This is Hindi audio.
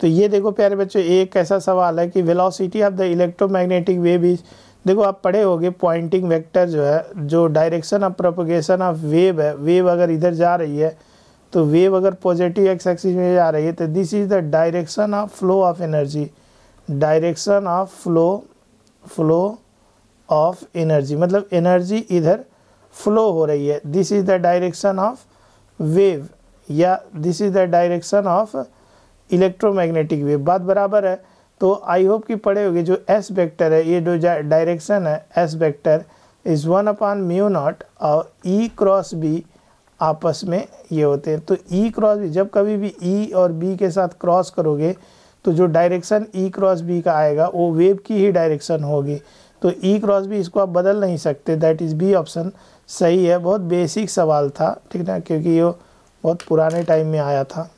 तो ये देखो प्यारे बच्चों एक ऐसा सवाल है कि velocity of the electromagnetic wave is देखो आप पढ़े होगे पॉइंटिंग वेक्टर जो है जो direction of propagation of wave है वेव अगर इधर जा रही है तो वेव अगर पॉजिटिव एक्स एक्सिस में जा रही है तो this is the direction of flow of energy direction of flow flow of energy मतलब एनर्जी इधर फ्लो हो रही है this is the direction of wave या this is the direction of electromagnetic wave बात बराबर है तो आई होप कि पढ़े होगे जो एस वेक्टर है ये जो डायरेक्शन है S vector is one upon mu naught और ई क्रॉस बी आपस में ये होते हैं तो ई क्रॉस बी जब कभी भी ई e और बी के साथ क्रॉस करोगे तो जो डायरेक्शन ई क्रॉस बी का आएगा वो वेव की ही डायरेक्शन होगी तो ई क्रॉस बी इसको आप बदल नहीं सकते दैट इज़ बी ऑप्शन सही है बहुत बेसिक सवाल था ठीक ना क्योंकि ये बहुत पुराने टाइम में आया था